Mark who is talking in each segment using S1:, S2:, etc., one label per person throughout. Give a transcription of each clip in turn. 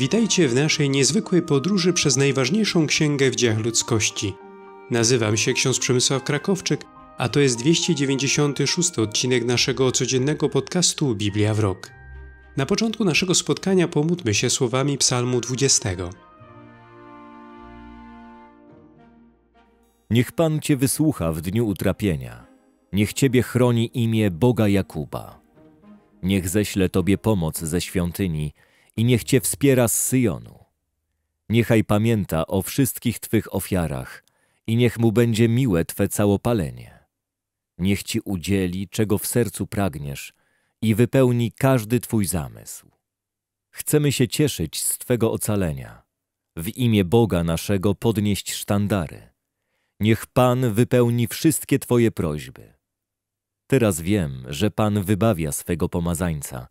S1: Witajcie w naszej niezwykłej podróży przez najważniejszą księgę w dziejach ludzkości. Nazywam się ksiądz Przemysław Krakowczyk, a to jest 296 odcinek naszego codziennego podcastu Biblia w rok. Na początku naszego spotkania pomódlmy się słowami Psalmu
S2: 20. Niech Pan Cię wysłucha w dniu utrapienia. Niech Ciebie chroni imię Boga Jakuba. Niech ześle Tobie pomoc ze świątyni i niech Cię wspiera z Syjonu. Niechaj pamięta o wszystkich Twych ofiarach i niech Mu będzie miłe Twe całopalenie. Niech Ci udzieli, czego w sercu pragniesz i wypełni każdy Twój zamysł. Chcemy się cieszyć z Twego ocalenia. W imię Boga naszego podnieść sztandary. Niech Pan wypełni wszystkie Twoje prośby. Teraz wiem, że Pan wybawia swego pomazańca –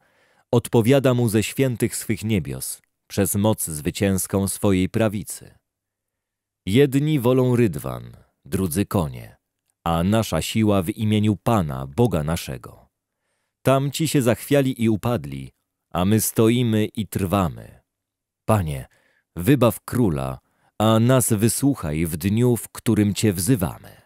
S2: odpowiada mu ze świętych swych niebios, przez moc zwycięską swojej prawicy. Jedni wolą rydwan, drudzy konie, a nasza siła w imieniu Pana, Boga naszego. Tamci się zachwiali i upadli, a my stoimy i trwamy. Panie, wybaw króla, a nas wysłuchaj w dniu, w którym Cię wzywamy.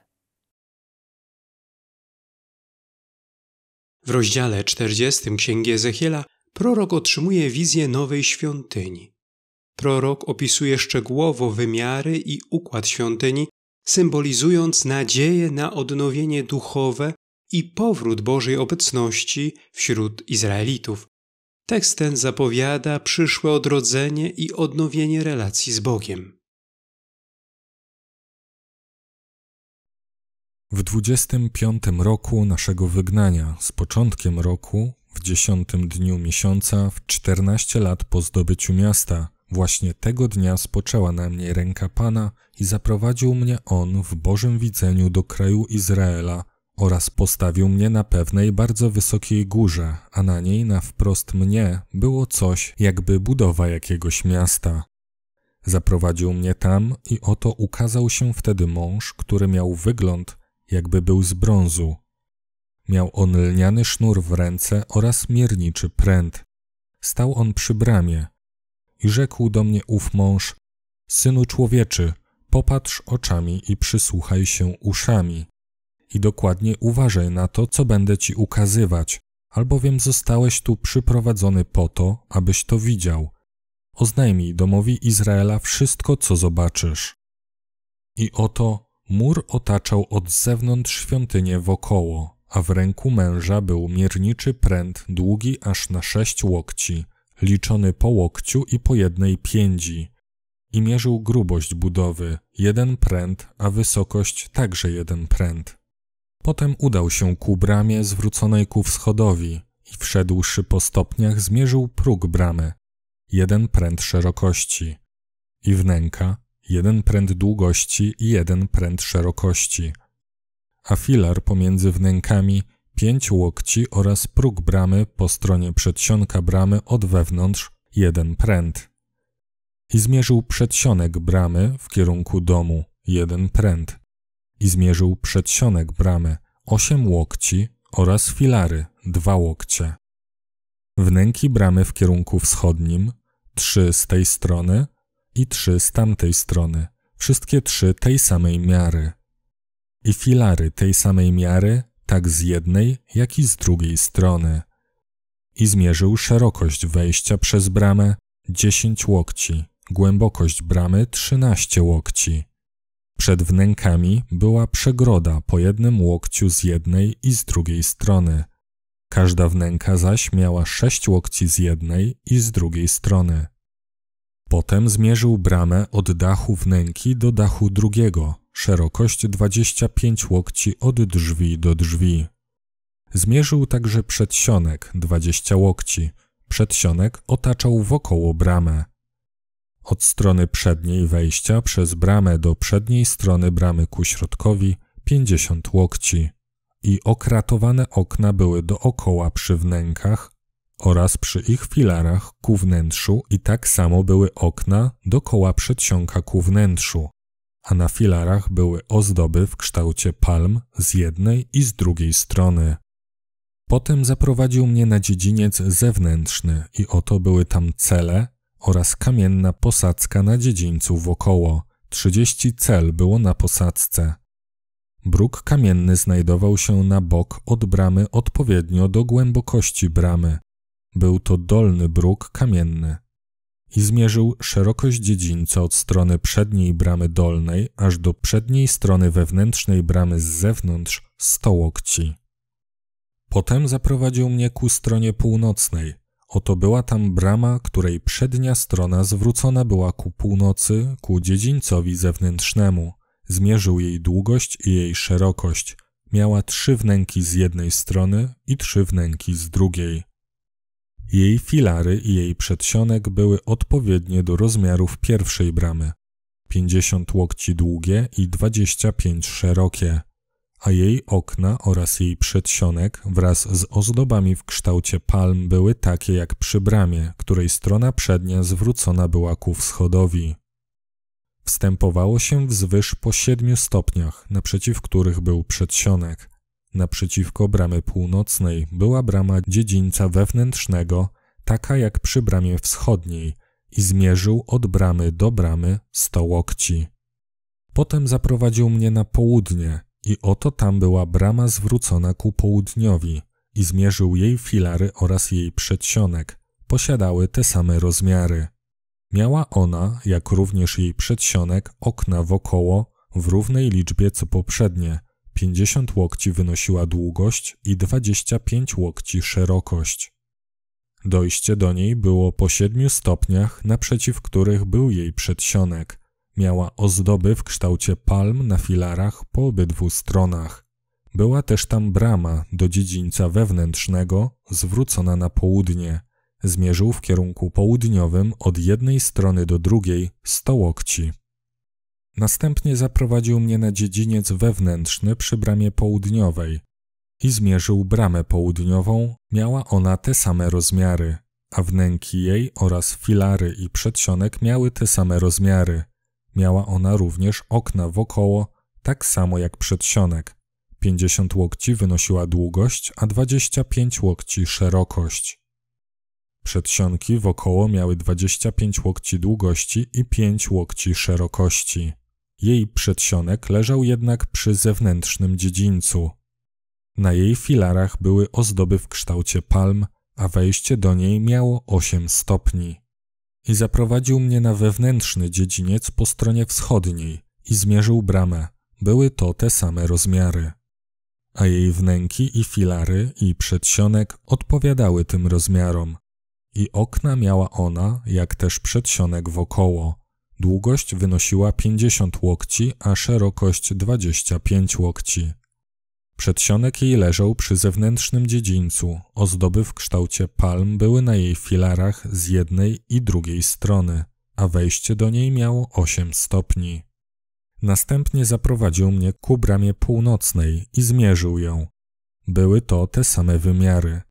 S1: W rozdziale 40 Księgi Ezechiela prorok otrzymuje wizję nowej świątyni. Prorok opisuje szczegółowo wymiary i układ świątyni, symbolizując nadzieję na odnowienie duchowe i powrót Bożej obecności wśród Izraelitów. Tekst ten zapowiada przyszłe odrodzenie i odnowienie relacji z Bogiem.
S3: W 25 roku naszego wygnania, z początkiem roku, w dziesiątym dniu miesiąca, w czternaście lat po zdobyciu miasta. Właśnie tego dnia spoczęła na mnie ręka Pana i zaprowadził mnie On w Bożym widzeniu do kraju Izraela oraz postawił mnie na pewnej bardzo wysokiej górze, a na niej na wprost mnie było coś jakby budowa jakiegoś miasta. Zaprowadził mnie tam i oto ukazał się wtedy mąż, który miał wygląd, jakby był z brązu, Miał on lniany sznur w ręce oraz mierniczy pręt. Stał on przy bramie i rzekł do mnie ów mąż: Synu człowieczy, popatrz oczami i przysłuchaj się uszami. I dokładnie uważaj na to, co będę ci ukazywać, albowiem zostałeś tu przyprowadzony po to, abyś to widział. Oznajmij domowi Izraela wszystko, co zobaczysz. I oto mur otaczał od zewnątrz świątynię wokoło a w ręku męża był mierniczy pręt długi aż na sześć łokci, liczony po łokciu i po jednej piędzi. I mierzył grubość budowy, jeden pręt, a wysokość także jeden pręt. Potem udał się ku bramie zwróconej ku wschodowi i wszedłszy po stopniach zmierzył próg bramy, jeden pręt szerokości. I wnęka, jeden pręt długości i jeden pręt szerokości – a filar pomiędzy wnękami pięć łokci oraz próg bramy po stronie przedsionka bramy od wewnątrz jeden pręt. I zmierzył przedsionek bramy w kierunku domu jeden pręt. I zmierzył przedsionek bramy osiem łokci oraz filary dwa łokcie. Wnęki bramy w kierunku wschodnim, trzy z tej strony i trzy z tamtej strony, wszystkie trzy tej samej miary – i filary tej samej miary, tak z jednej, jak i z drugiej strony. I zmierzył szerokość wejścia przez bramę dziesięć łokci, głębokość bramy trzynaście łokci. Przed wnękami była przegroda po jednym łokciu z jednej i z drugiej strony. Każda wnęka zaś miała sześć łokci z jednej i z drugiej strony. Potem zmierzył bramę od dachu wnęki do dachu drugiego, szerokość 25 łokci od drzwi do drzwi. Zmierzył także przedsionek 20 łokci. Przedsionek otaczał wokoło bramę. Od strony przedniej wejścia przez bramę do przedniej strony bramy ku środkowi 50 łokci. I okratowane okna były dookoła przy wnękach oraz przy ich filarach ku wnętrzu i tak samo były okna dokoła przedsionka ku wnętrzu, a na filarach były ozdoby w kształcie palm z jednej i z drugiej strony. Potem zaprowadził mnie na dziedziniec zewnętrzny i oto były tam cele oraz kamienna posadzka na dziedzińcu wokoło. Trzydzieści cel było na posadzce. Bruk kamienny znajdował się na bok od bramy odpowiednio do głębokości bramy, był to dolny bruk kamienny i zmierzył szerokość dziedzińca od strony przedniej bramy dolnej aż do przedniej strony wewnętrznej bramy z zewnątrz sto łokci. Potem zaprowadził mnie ku stronie północnej. Oto była tam brama, której przednia strona zwrócona była ku północy, ku dziedzińcowi zewnętrznemu. Zmierzył jej długość i jej szerokość. Miała trzy wnęki z jednej strony i trzy wnęki z drugiej. Jej filary i jej przedsionek były odpowiednie do rozmiarów pierwszej bramy. 50 łokci długie i 25 szerokie, a jej okna oraz jej przedsionek wraz z ozdobami w kształcie palm były takie jak przy bramie, której strona przednia zwrócona była ku wschodowi. Wstępowało się wzwyż po siedmiu stopniach, naprzeciw których był przedsionek. Naprzeciwko bramy północnej była brama dziedzińca wewnętrznego, taka jak przy bramie wschodniej, i zmierzył od bramy do bramy sto łokci. Potem zaprowadził mnie na południe i oto tam była brama zwrócona ku południowi i zmierzył jej filary oraz jej przedsionek. Posiadały te same rozmiary. Miała ona, jak również jej przedsionek, okna wokoło w równej liczbie co poprzednie – 50 łokci wynosiła długość i 25 łokci szerokość. Dojście do niej było po siedmiu stopniach, naprzeciw których był jej przedsionek. Miała ozdoby w kształcie palm na filarach po obydwu stronach. Była też tam brama do dziedzińca wewnętrznego, zwrócona na południe. Zmierzył w kierunku południowym od jednej strony do drugiej sto łokci. Następnie zaprowadził mnie na dziedziniec wewnętrzny przy bramie południowej i zmierzył bramę południową. Miała ona te same rozmiary, a wnęki jej oraz filary i przedsionek miały te same rozmiary. Miała ona również okna wokoło, tak samo jak przedsionek. 50 łokci wynosiła długość, a 25 łokci szerokość. Przedsionki wokoło miały 25 łokci długości i 5 łokci szerokości. Jej przedsionek leżał jednak przy zewnętrznym dziedzińcu. Na jej filarach były ozdoby w kształcie palm, a wejście do niej miało osiem stopni. I zaprowadził mnie na wewnętrzny dziedziniec po stronie wschodniej i zmierzył bramę. Były to te same rozmiary. A jej wnęki i filary i przedsionek odpowiadały tym rozmiarom. I okna miała ona, jak też przedsionek wokoło. Długość wynosiła 50 łokci, a szerokość 25 łokci. Przedsionek jej leżał przy zewnętrznym dziedzińcu. Ozdoby w kształcie palm były na jej filarach z jednej i drugiej strony, a wejście do niej miało 8 stopni. Następnie zaprowadził mnie ku bramie północnej i zmierzył ją. Były to te same wymiary.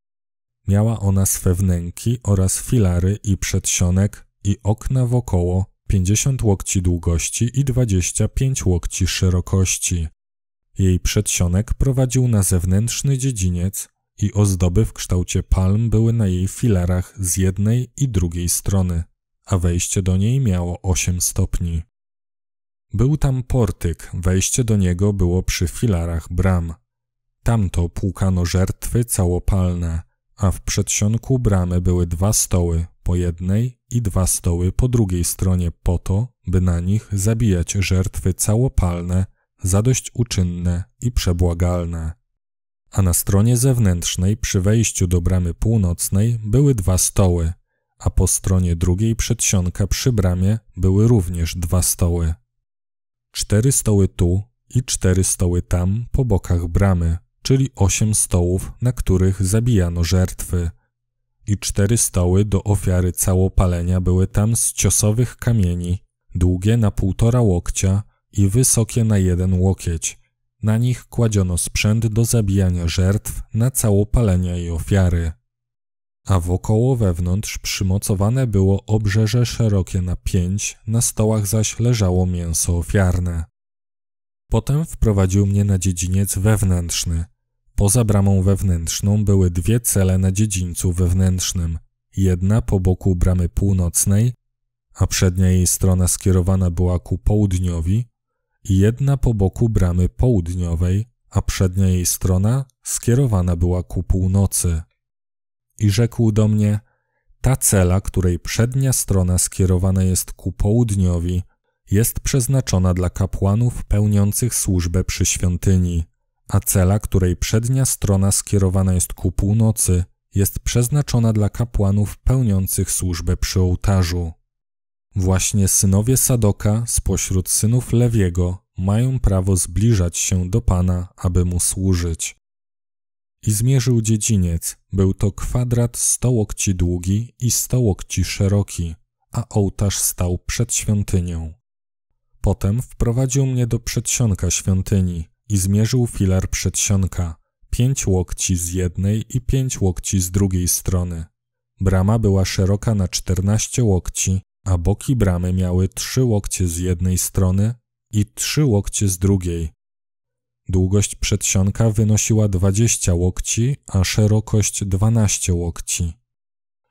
S3: Miała ona swe wnęki oraz filary i przedsionek i okna wokoło 50 łokci długości i 25 łokci szerokości. Jej przedsionek prowadził na zewnętrzny dziedziniec i ozdoby w kształcie palm były na jej filarach z jednej i drugiej strony, a wejście do niej miało 8 stopni. Był tam portyk, wejście do niego było przy filarach bram. Tamto płukano żertwy całopalne, a w przedsionku bramy były dwa stoły, po jednej i dwa stoły po drugiej stronie po to, by na nich zabijać żertwy całopalne, zadośćuczynne i przebłagalne. A na stronie zewnętrznej przy wejściu do bramy północnej były dwa stoły, a po stronie drugiej przedsionka przy bramie były również dwa stoły. Cztery stoły tu i cztery stoły tam po bokach bramy, czyli osiem stołów, na których zabijano żertwy – i cztery stoły do ofiary całopalenia były tam z ciosowych kamieni, długie na półtora łokcia i wysokie na jeden łokieć. Na nich kładziono sprzęt do zabijania żertw na całopalenia i ofiary. A wokoło wewnątrz przymocowane było obrzeże szerokie na pięć, na stołach zaś leżało mięso ofiarne. Potem wprowadził mnie na dziedziniec wewnętrzny – Poza bramą wewnętrzną były dwie cele na dziedzińcu wewnętrznym, jedna po boku bramy północnej, a przednia jej strona skierowana była ku południowi, i jedna po boku bramy południowej, a przednia jej strona skierowana była ku północy. I rzekł do mnie: Ta cela, której przednia strona skierowana jest ku południowi, jest przeznaczona dla kapłanów pełniących służbę przy świątyni a cela, której przednia strona skierowana jest ku północy, jest przeznaczona dla kapłanów pełniących służbę przy ołtarzu. Właśnie synowie Sadoka spośród synów Lewiego mają prawo zbliżać się do Pana, aby mu służyć. I zmierzył dziedziniec, był to kwadrat sto łokci długi i sto łokci szeroki, a ołtarz stał przed świątynią. Potem wprowadził mnie do przedsionka świątyni, i zmierzył filar przedsionka, pięć łokci z jednej i pięć łokci z drugiej strony. Brama była szeroka na czternaście łokci, a boki bramy miały trzy łokcie z jednej strony i trzy łokcie z drugiej. Długość przedsionka wynosiła dwadzieścia łokci, a szerokość dwanaście łokci.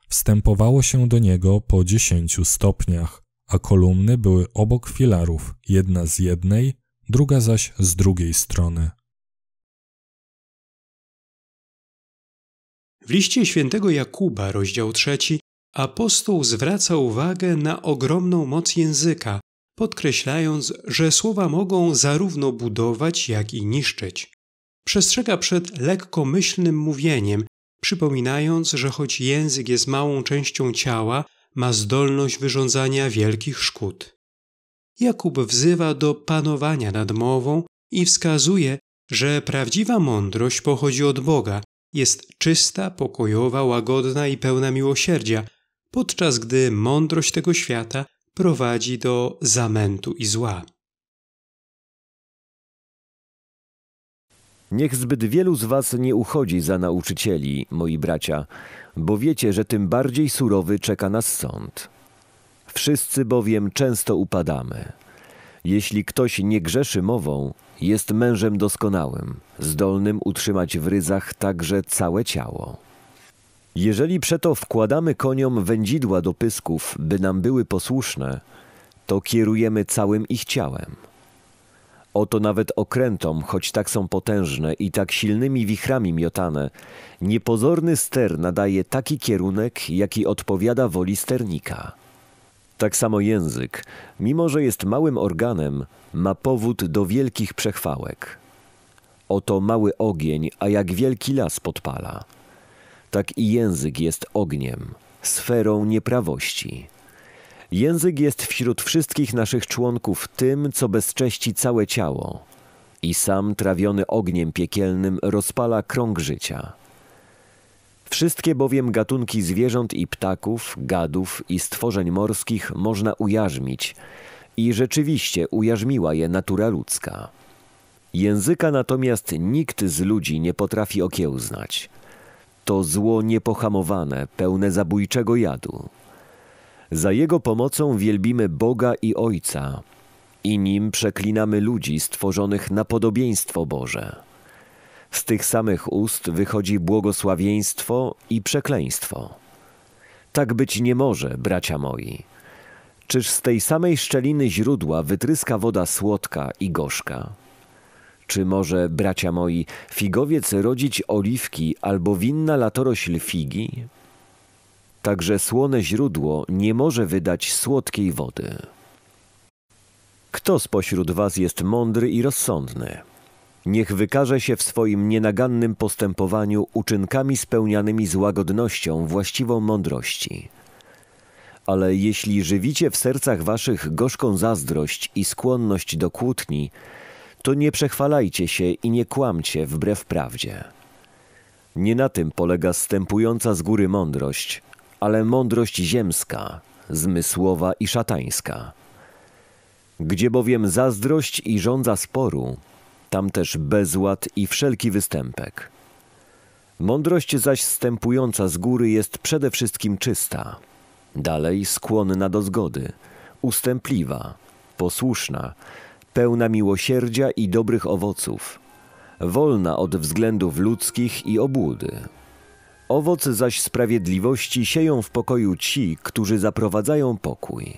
S3: Wstępowało się do niego po dziesięciu stopniach, a kolumny były obok filarów, jedna z jednej druga zaś z drugiej strony.
S1: W liście świętego Jakuba, rozdział trzeci, apostoł zwraca uwagę na ogromną moc języka, podkreślając, że słowa mogą zarówno budować, jak i niszczyć. Przestrzega przed lekkomyślnym mówieniem, przypominając, że choć język jest małą częścią ciała, ma zdolność wyrządzania wielkich szkód. Jakub wzywa do panowania nad mową i wskazuje, że prawdziwa mądrość pochodzi od Boga, jest czysta, pokojowa, łagodna i pełna miłosierdzia, podczas gdy mądrość tego świata prowadzi do zamętu i zła.
S2: Niech zbyt wielu z was nie uchodzi za nauczycieli, moi bracia, bo wiecie, że tym bardziej surowy czeka nas sąd. Wszyscy bowiem często upadamy. Jeśli ktoś nie grzeszy mową, jest mężem doskonałym, zdolnym utrzymać w ryzach także całe ciało. Jeżeli przeto wkładamy koniom wędzidła do pysków, by nam były posłuszne, to kierujemy całym ich ciałem. Oto nawet okrętom, choć tak są potężne i tak silnymi wichrami miotane, niepozorny ster nadaje taki kierunek, jaki odpowiada woli sternika. Tak samo język, mimo że jest małym organem, ma powód do wielkich przechwałek. Oto mały ogień, a jak wielki las podpala. Tak i język jest ogniem, sferą nieprawości. Język jest wśród wszystkich naszych członków tym, co bezcześci całe ciało. I sam trawiony ogniem piekielnym rozpala krąg życia. Wszystkie bowiem gatunki zwierząt i ptaków, gadów i stworzeń morskich można ujarzmić i rzeczywiście ujarzmiła je natura ludzka. Języka natomiast nikt z ludzi nie potrafi okiełznać. To zło niepohamowane, pełne zabójczego jadu. Za jego pomocą wielbimy Boga i Ojca i nim przeklinamy ludzi stworzonych na podobieństwo Boże. Z tych samych ust wychodzi błogosławieństwo i przekleństwo. Tak być nie może, bracia moi. Czyż z tej samej szczeliny źródła wytryska woda słodka i gorzka? Czy może, bracia moi, figowiec rodzić oliwki albo winna latorośl figi? Także słone źródło nie może wydać słodkiej wody. Kto spośród was jest mądry i rozsądny? Niech wykaże się w swoim nienagannym postępowaniu uczynkami spełnianymi z łagodnością właściwą mądrości. Ale jeśli żywicie w sercach waszych gorzką zazdrość i skłonność do kłótni, to nie przechwalajcie się i nie kłamcie wbrew prawdzie. Nie na tym polega stępująca z góry mądrość, ale mądrość ziemska, zmysłowa i szatańska. Gdzie bowiem zazdrość i żądza sporu, tam też bezład i wszelki występek. Mądrość zaś stępująca z góry jest przede wszystkim czysta, dalej skłonna do zgody, ustępliwa, posłuszna, pełna miłosierdzia i dobrych owoców, wolna od względów ludzkich i obłudy. Owoc zaś sprawiedliwości sieją w pokoju ci, którzy zaprowadzają pokój.